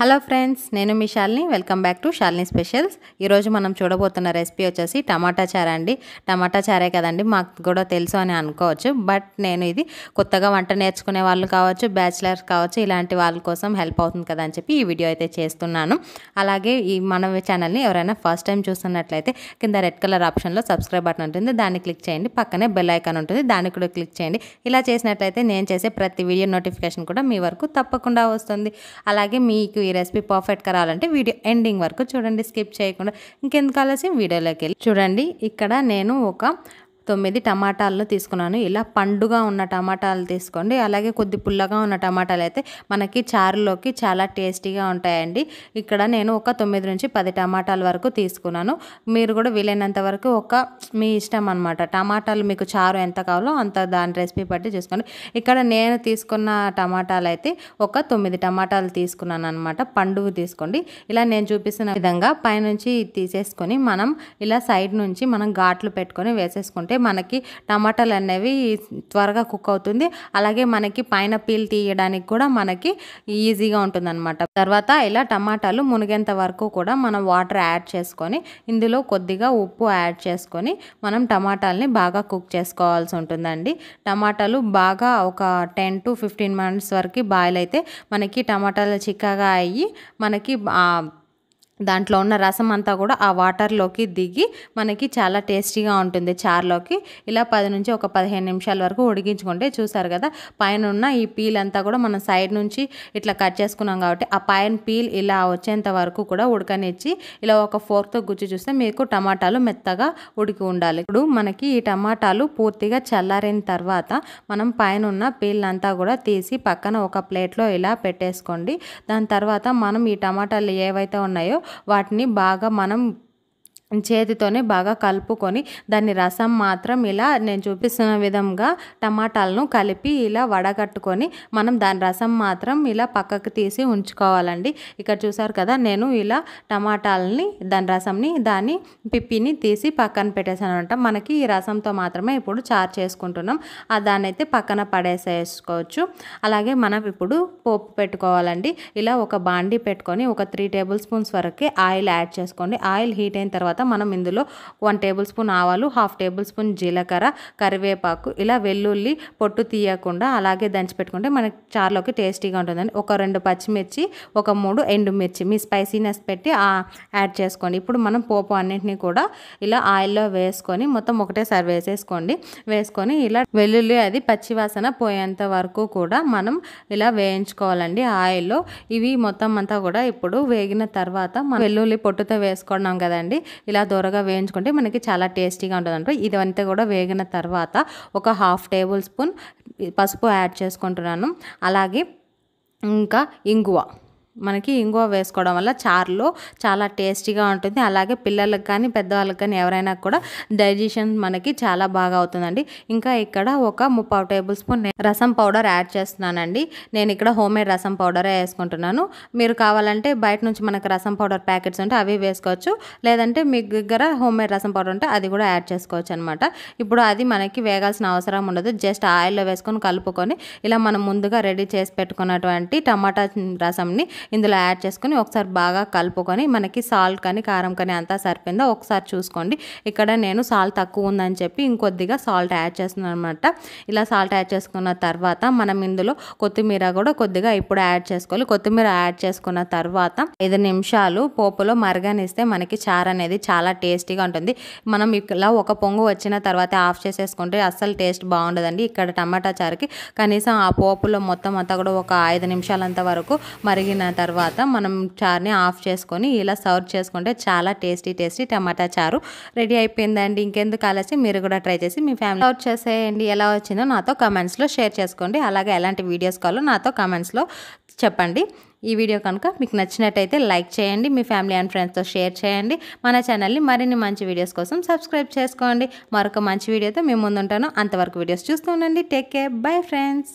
hello friends నేను మీ Shalini welcome back to Shalini specials ఈరోజు మనం చూడబోతున్న రెసిపీ వచ్చేసి టమాటా చార అండి టమాటా చారే కదండి మాకు కూడా తెలుసు అని అనుకోవచ్చు బట్ నేను ఇది కొత్తగా వంట నేర్చుకునే వాళ్ళు కావచ్చు బ్యాచిలర్స్ కావచ్చు ఇలాంటి వాళ్ళ కోసం హెల్ప్ అవుతుంది కదా అని చెప్పి ఈ వీడియో అయితే చేస్తున్నాను అలాగే ఈ మన ఛానల్ని ఎవరైనా ఫస్ట్ టైం చూస్తున్నట్లయితే కింద రెడ్ కలర్ ఆప్షన్లో సబ్స్క్రైబ్ బటన్ ఉంటుంది దాన్ని క్లిక్ చేయండి పక్కనే బెల్ ఐకాన్ ఉంటుంది దాన్ని కూడా క్లిక్ చేయండి ఇలా చేసినట్లయితే నేను చేసే ప్రతి వీడియో నోటిఫికేషన్ కూడా మీ వరకు తప్పకుండా వస్తుంది అలాగే మీకు మీకు ఈ రెసిపీ పర్ఫెక్ట్ కావాలంటే వీడియో ఎండింగ్ వరకు చూడండి స్కిప్ చేయకుండా ఇంకెందుకు ఆలస్యం వీడియోలోకి వెళ్ళి చూడండి ఇక్కడ నేను ఒక తొమ్మిది టమాటాలను తీసుకున్నాను ఇలా పండుగా ఉన్న టమాటాలు తీసుకోండి అలాగే కొద్ది పుల్లగా ఉన్న టమాటాలు అయితే మనకి చారులోకి చాలా టేస్టీగా ఉంటాయండి ఇక్కడ నేను ఒక తొమ్మిది నుంచి పది టమాటాల వరకు తీసుకున్నాను మీరు కూడా వీలైనంత వరకు ఒక మీ ఇష్టం అనమాట టమాటాలు మీకు చారు ఎంత కావాలో అంత దాని రెసిపీ బట్టి చూసుకోండి ఇక్కడ నేను తీసుకున్న టమాటాలు అయితే ఒక తొమ్మిది టమాటాలు తీసుకున్నాను అనమాట పండుగ తీసుకోండి ఇలా నేను చూపిస్తున్న విధంగా పైనుంచి తీసేసుకొని మనం ఇలా సైడ్ నుంచి మనం ఘాట్లు పెట్టుకొని వేసేసుకుంటే తీసుకుంటే మనకి టమాటాలు అనేవి త్వరగా కుక్ అవుతుంది అలాగే మనకి పైన పీల్ తీయడానికి కూడా మనకి ఈజీగా ఉంటుందన్నమాట తర్వాత ఇలా టమాటాలు మునిగేంత వరకు కూడా మనం వాటర్ యాడ్ చేసుకొని ఇందులో కొద్దిగా ఉప్పు యాడ్ చేసుకొని మనం టమాటాలని బాగా కుక్ చేసుకోవాల్సి ఉంటుందండి టమాటాలు బాగా ఒక టెన్ టు ఫిఫ్టీన్ మినిట్స్ వరకు బాయిల్ అయితే మనకి టమాటాలు చిక్కగా అయ్యి మనకి దాంట్లో ఉన్న రసం అంతా కూడా ఆ వాటర్లోకి దిగి మనకి చాలా టేస్టీగా ఉంటుంది చార్లోకి ఇలా పది నుంచి ఒక పదిహేను నిమిషాల వరకు ఉడికించుకుంటే చూసారు కదా పైన ఉన్న ఈ పీల్ అంతా కూడా మనం సైడ్ నుంచి ఇట్లా కట్ చేసుకున్నాం కాబట్టి ఆ పైన పీల్ ఇలా వచ్చేంత వరకు కూడా ఉడకనిచ్చి ఇలా ఒక ఫోర్క్తో గుచ్చి చూస్తే మీకు టమాటాలు మెత్తగా ఉడికి ఉండాలి ఇప్పుడు మనకి ఈ టమాటాలు పూర్తిగా చల్లారిన తర్వాత మనం పైన ఉన్న పీల్ అంతా కూడా తీసి పక్కన ఒక ప్లేట్లో ఇలా పెట్టేసుకోండి దాని తర్వాత మనం ఈ టమాటాలు ఏవైతే ఉన్నాయో వాటిని బాగా మనం చేతితోనే బాగా కలుపుకొని దాని రసం మాత్రం ఇలా నేను చూపిస్తున్న విధంగా టమాటాలను కలిపి ఇలా వడగట్టుకొని మనం దాని రసం మాత్రం ఇలా పక్కకు తీసి ఉంచుకోవాలండి ఇక్కడ చూసారు కదా నేను ఇలా టమాటాలని దాని రసంని దాని పిప్పిని తీసి పక్కన పెట్టేశాను అనమాట మనకి ఈ రసంతో మాత్రమే ఇప్పుడు చార్ చేసుకుంటున్నాం ఆ దాన్ని అయితే పక్కన పడేసేసుకోవచ్చు అలాగే మనం ఇప్పుడు పోపు పెట్టుకోవాలండి ఇలా ఒక బాండీ పెట్టుకొని ఒక త్రీ టేబుల్ స్పూన్స్ వరకే ఆయిల్ యాడ్ చేసుకోండి ఆయిల్ హీట్ అయిన తర్వాత మనం ఇందులో వన్ టేబుల్ స్పూన్ ఆవాలు హాఫ్ టేబుల్ స్పూన్ జీలకర్ర కరివేపాకు ఇలా వెల్లుల్లి పొట్టు తీయకుండా అలాగే దంచి పెట్టుకుంటే మనకి చార్లోకి టేస్టీగా ఉంటుందండి ఒక రెండు పచ్చిమిర్చి ఒక మూడు ఎండుమిర్చి మీ స్పైసీనెస్ పెట్టి యాడ్ చేసుకోండి ఇప్పుడు మనం పోపు అన్నింటినీ కూడా ఇలా ఆయిల్లో వేసుకొని మొత్తం ఒకటే సర్వ్ వేసేసుకోండి వేసుకొని ఇలా వెల్లుల్లి అది పచ్చివాసన పోయేంత వరకు కూడా మనం ఇలా వేయించుకోవాలండి ఆయిల్లో ఇవి మొత్తం అంతా కూడా ఇప్పుడు వేగిన తర్వాత మనం వెల్లుల్లి పొట్టుతో వేసుకున్నాం కదండి ఇలా దూరగా వేయించుకుంటే మనకి చాలా టేస్టీగా ఉంటుంది అంటే ఇదంతా కూడా వేగిన తర్వాత ఒక హాఫ్ టేబుల్ స్పూన్ పసుపు యాడ్ చేసుకుంటున్నాను అలాగే ఇంకా ఇంగువ మనకి ఇంగువ వేసుకోవడం వల్ల చారులో చాలా టేస్టీగా ఉంటుంది అలాగే పిల్లలకు కానీ పెద్దవాళ్ళకి కానీ ఎవరైనా కూడా డైజెషన్ మనకి చాలా బాగా అవుతుందండి ఇంకా ఇక్కడ ఒక ముప్పావు tablespoon rasam powder add చేస్తున్నానండి నేను ఇక్కడ హోమ్ రసం పౌడరే వేసుకుంటున్నాను మీరు కావాలంటే బయట నుంచి మనకు రసం పౌడర్ ప్యాకెట్స్ ఉంటే అవి వేసుకోవచ్చు లేదంటే మీ దగ్గర హోమ్ మేడ్ రసం పౌడర్ ఉంటే అది కూడా యాడ్ చేసుకోవచ్చు అనమాట ఇప్పుడు అది మనకి వేగాల్సిన అవసరం ఉండదు జస్ట్ ఆయిల్లో వేసుకొని కలుపుకొని ఇలా మనం ముందుగా రెడీ చేసి పెట్టుకున్నటువంటి టమాటా రసంని ఇందులో యాడ్ చేసుకొని ఒకసారి బాగా కలుపుకొని మనకి సాల్ట్ కానీ కారం కానీ అంతా సరిపోయిందో ఒకసారి చూసుకోండి ఇక్కడ నేను సాల్ట్ తక్కువ ఉందని చెప్పి ఇంకొద్దిగా సాల్ట్ యాడ్ చేస్తున్నాను అనమాట ఇలా సాల్ట్ యాడ్ చేసుకున్న తర్వాత మనం ఇందులో కొత్తిమీర కూడా కొద్దిగా ఇప్పుడు యాడ్ చేసుకోవాలి కొత్తిమీర యాడ్ చేసుకున్న తర్వాత ఐదు నిమిషాలు పోపులో మరగనిస్తే మనకి చారు అనేది చాలా టేస్టీగా ఉంటుంది మనం ఇలా ఒక పొంగు వచ్చిన తర్వాత ఆఫ్ చేసేసుకుంటే అస్సలు టేస్ట్ బాగుండదండి ఇక్కడ టమాటా చారుకి కనీసం ఆ పోపులో మొత్తం అంతా కూడా ఒక ఐదు నిమిషాలంత వరకు మరిగిన తర్వాత మనం చారుని ఆఫ్ చేసుకొని ఇలా సర్వ్ చేసుకుంటే చాలా టేస్టీ టేస్టీ టమాటా చారు రెడీ అయిపోయిందండి ఇంకెందుకు ఆలస్యం మీరు కూడా ట్రై చేసి మీ ఫ్యామిలీ సర్వ్ చేసేయండి ఎలా వచ్చిందో నాతో కమెంట్స్లో షేర్ చేసుకోండి అలాగే ఎలాంటి వీడియోస్ కావాలో నాతో కమెంట్స్లో చెప్పండి ఈ వీడియో కనుక మీకు నచ్చినట్టయితే లైక్ చేయండి మీ ఫ్యామిలీ అండ్ ఫ్రెండ్స్తో షేర్ చేయండి మన ఛానల్ని మరిన్ని మంచి వీడియోస్ కోసం సబ్స్క్రైబ్ చేసుకోండి మరొక మంచి వీడియోతో మేము ముందుంటాను అంతవరకు వీడియోస్ చూస్తూ ఉండండి టేక్ కేర్ బై ఫ్రెండ్స్